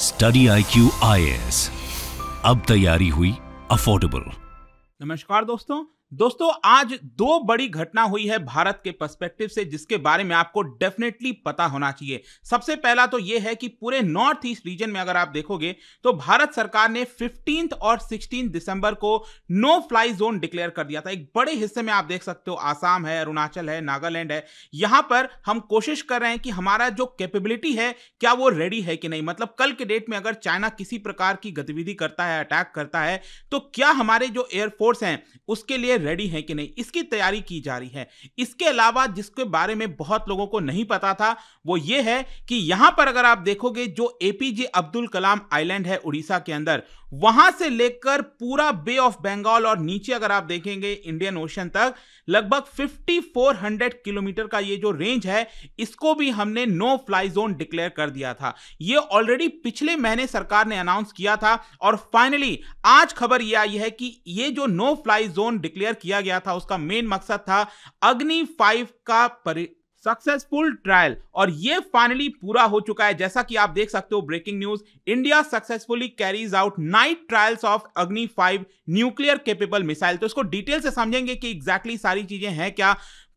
study I Q I S अब तैयारी हुई अफोर्डेबल नमस्कार दोस्तों दोस्तों आज दो बड़ी घटना हुई है भारत के पर्सपेक्टिव से जिसके बारे में आपको डेफिनेटली पता होना चाहिए सबसे पहला तो यह है कि पूरे नॉर्थ ईस्ट रीजन में अगर आप देखोगे तो भारत सरकार ने फिफ्टींथ और सिक्सटीन दिसंबर को नो फ्लाई जोन डिक्लेयर कर दिया था एक बड़े हिस्से में आप देख सकते हो आसाम है अरुणाचल है नागालैंड है यहां पर हम कोशिश कर रहे हैं कि हमारा जो कैपेबिलिटी है क्या वो रेडी है कि नहीं मतलब कल के डेट में अगर चाइना किसी प्रकार की गतिविधि करता है अटैक करता है तो क्या हमारे जो एयरफोर्स हैं उसके लिए लिए रेडी हैं कि नहीं इसकी तैयारी की जा रही है इसके अलावा जिसके बारे में बहुत लोगों को नहीं पता था वो ये है कि यहां पर अगर आप देखोगे जो एपीजे अब्दुल कलाम आइलैंड है उड़ीसा के अंदर वहां से लेकर पूरा बे ऑफ बंगाल और नीचे अगर आप देखेंगे इंडियन ओशन तक लगभग 5400 किलोमीटर का ये जो रेंज है इसको भी हमने नो फ्लाई जोन डिक्लेयर कर दिया था ये ऑलरेडी पिछले महीने सरकार ने अनाउंस किया था और फाइनली आज खबर ये आई है कि ये जो नो फ्लाई जोन डिक्लेयर किया गया था उसका मेन मकसद था अग्नि फाइव का सक्सेसफुल ट्रायल और ये फाइनली पूरा हो चुका है जैसा कि आप देख सकते हो breaking news India successfully carries out night trials of Agni five nuclear capable missile तो इसको डिटेल से समझेंगे कि एग्जैक्टली exactly सारी चीजें हैं क्या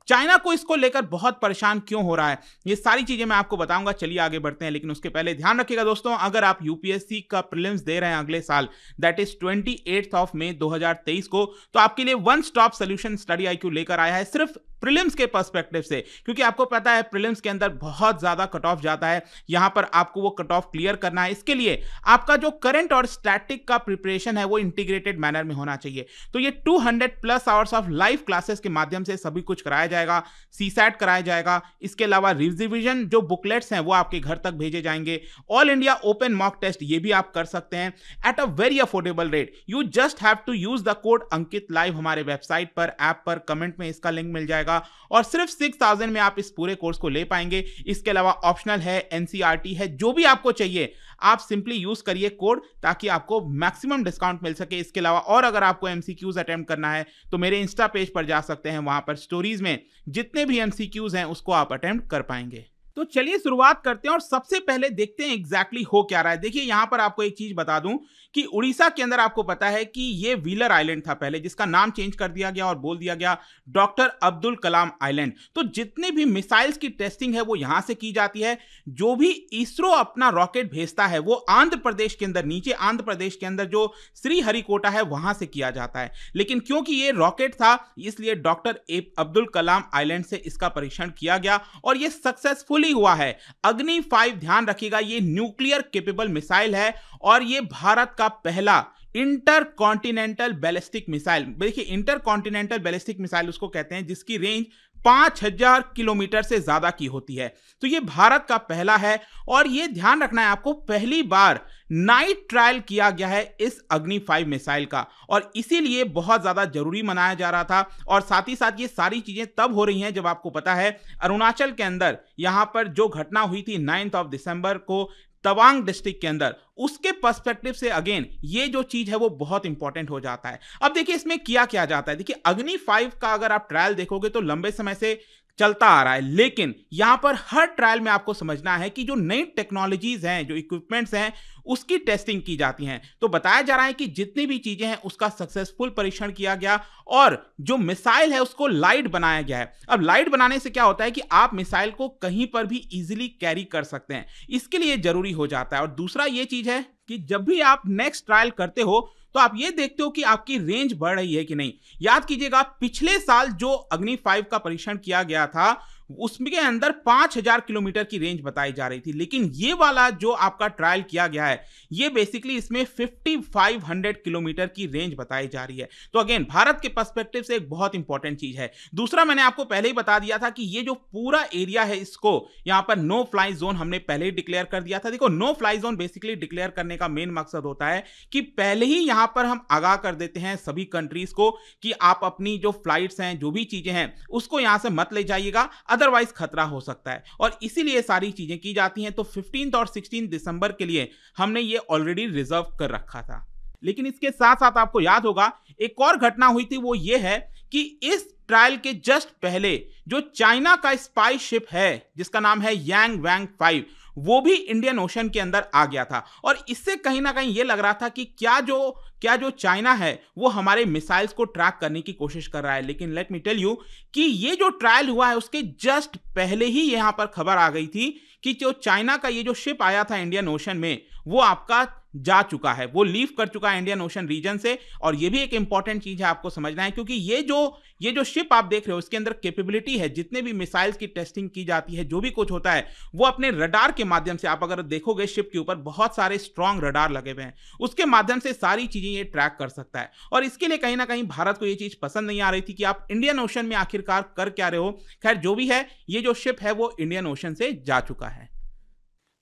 चाइना को इसको लेकर बहुत परेशान क्यों हो रहा है ये सारी चीजें मैं आपको बताऊंगा चलिए आगे बढ़ते हैं लेकिन उसके पहले ध्यान रखिएगा दोस्तों अगर आप यूपीएससी का प्रिलिम्स दे रहे हैं अगले साल that is twenty of May 2023 को तो आपके लिए one stop solution study I लेकर आया है सिर्फ प्रिलिम्स के पर्सपेक्टिव से क्योंकि आपको पता है प्रिलिम्स के अंदर बहुत ज़्यादा कट ऑफ जाता है यहां पर आपको वो कट ऑफ क्लियर करना है इसके लिए आपका जो करंट और स्टैटिक का प्रिपरेशन है वो इंटीग्रेटेड मैनर में होना चाहिए तो ये 200 plus hours of live classes के माध्यम से सभी कुछ कराया जाएगा सी कराया जाएगा इसके अलावा रिजिविजन जो बुकलेट्स हैं वो आपके घर तक भेजे जाएंगे all India open mock test ये भी आप कर सकते हैं at a very affordable rate you just have to use the code Ankit live हमारे वेबसाइट पर ऐप पर कमेंट में इसका लिंक मिल जाएगा जाएगा और सिर्फ सिक्स थाउजेंड में आप इस पूरे कोर्स को ले पाएंगे इसके अलावा ऑप्शनल है एनसीआरटी e है जो भी आपको चाहिए आप सिंपली यूज करिए कोड ताकि आपको मैक्सिमम डिस्काउंट मिल सके इसके अलावा और अगर आपको एमसीक्यूज अटेम्प्ट करना है तो मेरे इंस्टा पेज पर जा सकते हैं वहां पर स्टोरीज में जितने भी एमसीक्यूज हैं उसको आप अटेम्प्ट कर पाएंगे तो चलिए शुरुआत करते हैं और सबसे पहले देखते हैं एग्जैक्टली exactly हो क्या रहा है देखिए यहां पर आपको एक चीज बता दूं कि उड़ीसा के अंदर आपको पता है कि ये व्हीलर आइलैंड था पहले जिसका नाम चेंज कर दिया गया और बोल दिया गया डॉक्टर अब्दुल कलाम आइलैंड तो जितने भी मिसाइल्स की टेस्टिंग है वो यहां से की जाती है जो भी इसरो अपना रॉकेट भेजता है वो आंध्र प्रदेश के अंदर नीचे आंध्र प्रदेश के अंदर जो श्रीहरिकोटा है वहां से किया जाता है लेकिन क्योंकि ये रॉकेट था इसलिए डॉक्टर अब्दुल कलाम आइलैंड से इसका परीक्षण किया गया और ये सक्सेसफुली रिसेंटली हुआ है अग्नि फाइव ध्यान रखिएगा ये न्यूक्लियर केपेबल मिसाइल है और ये भारत का पहला इंटर कॉन्टिनेंटल बैलिस्टिक मिसाइल देखिए इंटर कॉन्टिनेंटल बैलिस्टिक मिसाइल उसको कहते हैं जिसकी रेंज 5000 किलोमीटर से ज़्यादा की होती है तो ये भारत का पहला है और ये ध्यान रखना है आपको पहली बार नाइट ट्रायल किया गया है इस अग्नि फाइव मिसाइल का और इसीलिए बहुत ज़्यादा ज़रूरी मनाया जा रहा था और साथ ही साथ ये सारी चीज़ें तब हो रही हैं जब आपको पता है अरुणाचल के अंदर यहां पर जो घटना हुई थी नाइन्थ ऑफ दिसंबर को तवांग डिस्ट्रिक्ट के अंदर उसके पर्सपेक्टिव से अगेन ये जो चीज है वो बहुत इंपॉर्टेंट हो जाता है अब देखिए इसमें किया क्या जाता है देखिए अग्नि फाइव का अगर आप ट्रायल देखोगे तो लंबे समय से चलता आ रहा है लेकिन यहाँ पर हर ट्रायल में आपको समझना है कि जो नई टेक्नोलॉजीज हैं जो इक्विपमेंट्स हैं उसकी टेस्टिंग की जाती हैं तो बताया जा रहा है कि जितनी भी चीज़ें हैं उसका सक्सेसफुल परीक्षण किया गया और जो मिसाइल है उसको लाइट बनाया गया है अब लाइट बनाने से क्या होता है कि आप मिसाइल को कहीं पर भी इजिली कैरी कर सकते हैं इसके लिए जरूरी हो जाता है और दूसरा ये चीज़ है कि जब भी आप नेक्स्ट ट्रायल करते हो तो आप ये देखते हो कि आपकी रेंज बढ़ रही है कि नहीं याद कीजिएगा पिछले साल जो अग्नि फाइव का परीक्षण किया गया था उसके अंदर पांच हजार किलोमीटर की रेंज बताई जा रही थी लेकिन ये वाला जो आपका ट्रायल किया गया है ये बेसिकली इसमें फिफ्टी फाइव हंड्रेड किलोमीटर की रेंज बताई जा रही है तो अगेन भारत के पर्सपेक्टिव से एक बहुत इंपॉर्टेंट चीज है दूसरा मैंने आपको पहले ही बता दिया था कि ये जो पूरा एरिया है इसको यहां पर नो फ्लाई जोन हमने पहले ही डिक्लेयर कर दिया था देखो no fly zone basically declare करने का मेन मकसद होता है कि पहले ही यहां पर हम आगाह कर देते हैं सभी कंट्रीज को कि आप अपनी जो फ्लाइट्स हैं जो भी चीजें हैं उसको यहां से मत ले जाइएगा अदरवाइज खतरा हो सकता है और इसीलिए सारी चीज़ें की जाती हैं तो फिफ्टीन और सिक्सटीन दिसंबर के लिए हमने ये ऑलरेडी रिजर्व कर रखा था लेकिन इसके साथ साथ आपको याद होगा एक और घटना हुई थी वो ये है कि इस ट्रायल के जस्ट पहले जो चाइना का स्पाई शिप है जिसका नाम है यांग वैंग फाइव वो भी इंडियन ओशन के अंदर आ गया था और इससे कहीं ना कहीं ये लग रहा था कि क्या जो क्या जो चाइना है वो हमारे मिसाइल्स को ट्रैक करने की कोशिश कर रहा है लेकिन लेट मी टेल यू कि ये जो ट्रायल हुआ है उसके जस्ट पहले ही यहाँ पर खबर आ गई थी कि जो चाइना का ये जो शिप आया था इंडियन ओशन में वो आपका जा चुका है वो लीव कर चुका है इंडियन ओशन रीजन से और ये भी एक इंपॉर्टेंट चीज है आपको समझना है क्योंकि ये जो ये जो शिप आप देख रहे हो उसके अंदर कैपेबिलिटी है जितने भी मिसाइल्स की टेस्टिंग की जाती है जो भी कुछ होता है वो अपने रडार के माध्यम से आप अगर देखोगे शिप के ऊपर बहुत सारे स्ट्रांग रडार लगे हुए हैं उसके माध्यम से सारी चीजें ये ट्रैक कर सकता है और इसके लिए कहीं ना कहीं भारत को ये चीज पसंद नहीं आ रही थी कि आप इंडियन ओशन में आखिरकार कर क्या रहे हो खैर जो भी है ये जो शिप है वो इंडियन ओशन से जा चुका है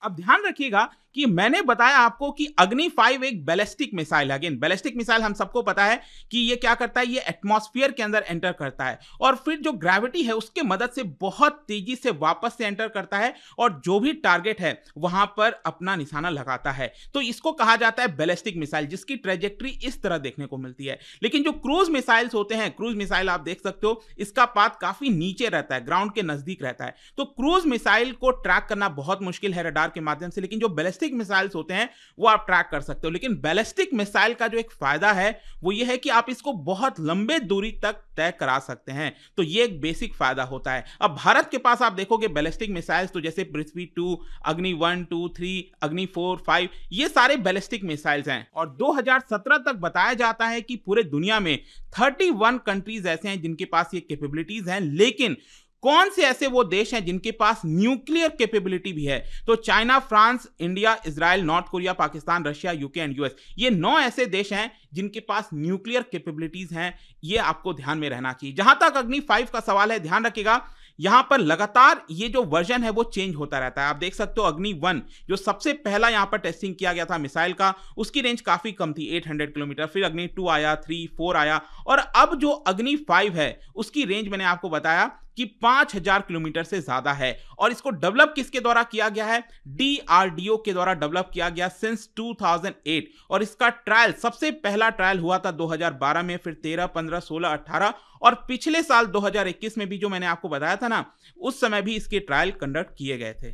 अब ध्यान रखिएगा कि मैंने बताया आपको कि अग्नि फाइव एक बैलिस्टिक मिसाइल है अगेन बैलिस्टिक मिसाइल हम सबको पता है कि ये क्या करता है ये एटमॉस्फेयर के अंदर एंटर करता है और फिर जो ग्रेविटी है उसके मदद से बहुत तेजी से वापस से एंटर करता है और जो भी टारगेट है वहां पर अपना निशाना लगाता है तो इसको कहा जाता है बैलिस्टिक मिसाइल जिसकी ट्रेजेक्ट्री इस तरह देखने को मिलती है लेकिन जो क्रूज मिसाइल्स होते हैं क्रूज मिसाइल आप देख सकते हो इसका पात काफी नीचे रहता है ग्राउंड के नजदीक रहता है तो क्रूज मिसाइल को ट्रैक करना बहुत मुश्किल है रडार के माध्यम से लेकिन जो बैलिस्टिक बैलिस्टिक मिसाइल्स होते हैं वो आप ट्रैक कर सकते हो लेकिन बैलिस्टिक मिसाइल का जो एक फायदा है वो ये है कि आप इसको बहुत लंबे दूरी तक तय करा सकते हैं तो ये एक बेसिक फायदा होता है अब भारत के पास आप देखोगे बैलिस्टिक मिसाइल्स तो जैसे Prithvi two Agni one two three Agni four five ये सारे बैलिस्टिक मिसाइल्स हैं और 2017 तक बताया जाता है कि पूरे दुनिया में 31 कंट्रीज ऐसे हैं जिनके पास ये कैपेबिलिटीज हैं लेकिन कौन से ऐसे वो देश हैं जिनके पास न्यूक्लियर कैपेबिलिटी भी है तो China France India Israel North Korea Pakistan Russia UK and US ये नौ ऐसे देश हैं जिनके पास न्यूक्लियर कैपेबिलिटीज हैं ये आपको ध्यान में रहना चाहिए जहां तक अग्नि फाइव का सवाल है ध्यान रखिएगा यहां पर लगातार ये जो वर्जन है वो चेंज होता रहता है आप देख सकते हो अग्नि वन जो सबसे पहला यहां पर टेस्टिंग किया गया था मिसाइल का उसकी रेंज काफी कम थी 800 किलोमीटर फिर अग्नि टू आया थ्री फोर आया और अब जो अग्नि फाइव है उसकी रेंज मैंने आपको बताया कि 5000 किलोमीटर से ज्यादा है और इसको डेवलप किसके द्वारा किया गया है डीआरडीओ के द्वारा डेवलप किया गया सिंस 2008 और इसका ट्रायल सबसे पहला ट्रायल हुआ था 2012 में फिर 13 15 16 18 और पिछले साल 2021 में भी जो मैंने आपको बताया था ना उस समय भी इसके ट्रायल कंडक्ट किए गए थे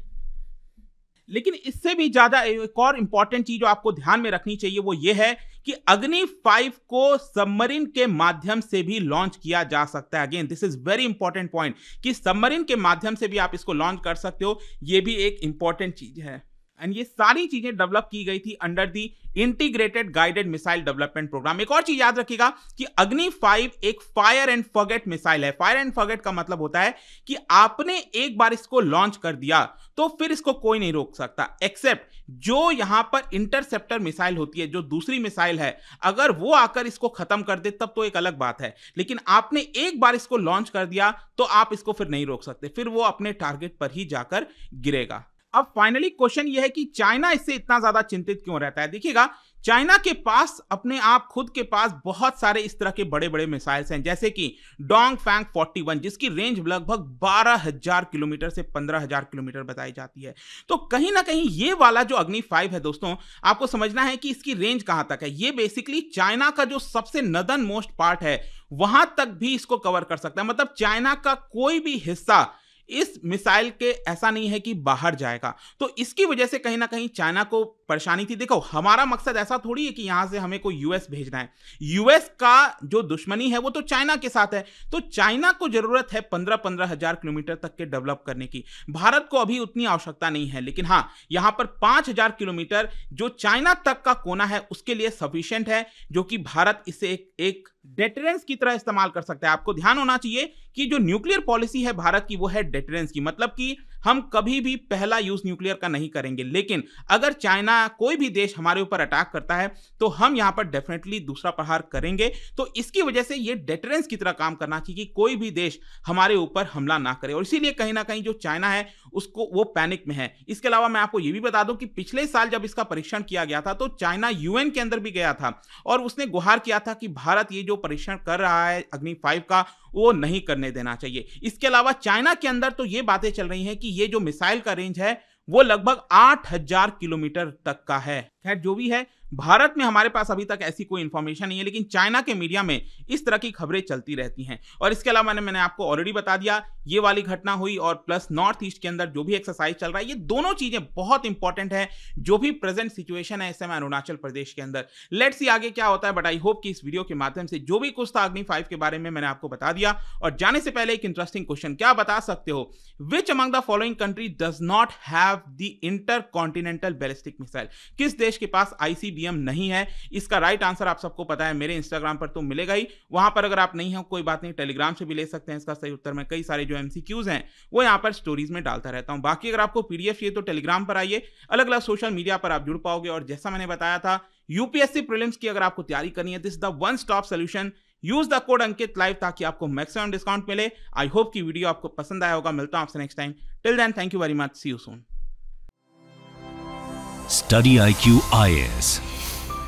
लेकिन इससे भी ज़्यादा एक और इंपॉर्टेंट चीज़ जो आपको ध्यान में रखनी चाहिए वो ये है कि अग्नि फाइव को सबमरीन के माध्यम से भी लॉन्च किया जा सकता है again this is very important point कि सबमरीन के माध्यम से भी आप इसको लॉन्च कर सकते हो ये भी एक इंपॉर्टेंट चीज़ है एंड ये सारी चीजें डेवलप की गई थी under the integrated guided missile development programme एक और चीज याद रखिएगा कि अग्नि फाइव एक फायर एंड फगेट मिसाइल है फायर एंड फगेट का मतलब होता है कि आपने एक बार इसको लॉन्च कर दिया तो फिर इसको कोई नहीं रोक सकता एक्सेप्ट जो यहां पर इंटरसेप्टर मिसाइल होती है जो दूसरी मिसाइल है अगर वो आकर इसको खत्म कर दे तब तो एक अलग बात है लेकिन आपने एक बार इसको लॉन्च कर दिया तो आप इसको फिर नहीं रोक सकते फिर वो अपने टारगेट पर ही जाकर गिरेगा अब फाइनली क्वेश्चन यह है कि चाइना इससे इतना ज्यादा चिंतित क्यों रहता है देखिएगा चाइना के पास अपने आप खुद के पास बहुत सारे इस तरह के बड़े बड़े मिसाइल्स हैं जैसे कि डोंग फैंग 41 जिसकी रेंज लगभग 12,000 किलोमीटर से 15,000 किलोमीटर बताई जाती है तो कहीं ना कहीं ये वाला जो अग्नि 5 है दोस्तों आपको समझना है कि इसकी रेंज कहां तक है ये बेसिकली चाइना का जो सबसे नदन मोस्ट पार्ट है वहां तक भी इसको कवर कर सकता है मतलब चाइना का कोई भी हिस्सा इस मिसाइल के ऐसा नहीं है कि बाहर जाएगा तो इसकी वजह से कहीं ना कहीं चाइना को परेशानी थी देखो हमारा मकसद ऐसा थोड़ी है कि यहां से हमें को यूएस भेजना है यूएस का जो दुश्मनी है वो तो चाइना के साथ है तो चाइना को जरूरत है पंद्रह पंद्रह हजार किलोमीटर तक के डेवलप करने की भारत को अभी उतनी आवश्यकता नहीं है लेकिन हाँ यहां पर पांच हजार किलोमीटर जो चाइना तक का कोना है उसके लिए सफिशियंट है जो कि भारत इसे एक, एक डेटरेंस की तरह इस्तेमाल कर सकते हैं आपको ध्यान होना चाहिए कि जो न्यूक्लियर पॉलिसी है भारत की वो है डेटरेंस की मतलब कि हम कभी भी पहला यूज न्यूक्लियर का नहीं करेंगे लेकिन अगर चाइना कोई भी देश हमारे ऊपर अटैक करता है तो हम यहां पर डेफिनेटली दूसरा प्रहार करेंगे तो इसकी वजह से ये डेटरेंस की तरह काम करना चाहिए कि कोई भी देश हमारे ऊपर हमला ना करे और इसीलिए कहीं ना कहीं जो चाइना है उसको वो पैनिक में है इसके अलावा मैं आपको ये भी बता दूं कि पिछले साल जब इसका परीक्षण किया गया था तो चाइना यूएन के अंदर भी गया था और उसने गुहार किया था कि भारत ये जो परीक्षण कर रहा है अग्नि फाइव का वो नहीं करने देना चाहिए इसके अलावा चाइना के अंदर तो ये बातें चल रही हैं कि ये जो मिसाइल का रेंज है वो लगभग आठ हजार किलोमीटर तक का है खैर जो भी है भारत में हमारे पास अभी तक ऐसी कोई इन्फॉर्मेशन नहीं है लेकिन चाइना के मीडिया में इस तरह की खबरें चलती रहती हैं और इसके अलावा मैंने मैंने आपको ऑलरेडी बता दिया ये वाली घटना हुई और प्लस नॉर्थ ईस्ट के अंदर जो भी एक्सरसाइज चल रहा है ये दोनों चीजें बहुत इंपॉर्टेंट है जो भी प्रेजेंट सिचुएशन है इस समय अरुणाचल प्रदेश के अंदर लेट्स सी आगे क्या होता है बट आई होप कि इस वीडियो के माध्यम से जो भी कुछ था अग्नि फाइव के बारे में मैंने आपको बता दिया और जाने से पहले एक इंटरेस्टिंग क्वेश्चन क्या बता सकते हो which among the following country does not have the intercontinental ballistic missile किस देश के पास आईसीबी पेटीएम नहीं है इसका राइट आंसर आप सबको पता है मेरे इंस्टाग्राम पर तो मिलेगा ही वहां पर अगर आप नहीं हो कोई बात नहीं टेलीग्राम से भी ले सकते हैं इसका सही उत्तर में कई सारे जो एमसीक्यूज हैं वो यहां पर स्टोरीज में डालता रहता हूं बाकी अगर आपको पीडीएफ चाहिए तो टेलीग्राम पर आइए अलग अलग सोशल मीडिया पर आप जुड़ पाओगे और जैसा मैंने बताया था यूपीएससी प्रिलिम्स की अगर आपको तैयारी करनी है this the one stop solution use the code Ankit live ताकि आपको मैक्सिमम डिस्काउंट मिले आई होप कि वीडियो आपको पसंद आया होगा मिलता हूं आपसे next time till then thank you very much see you soon study I Q I S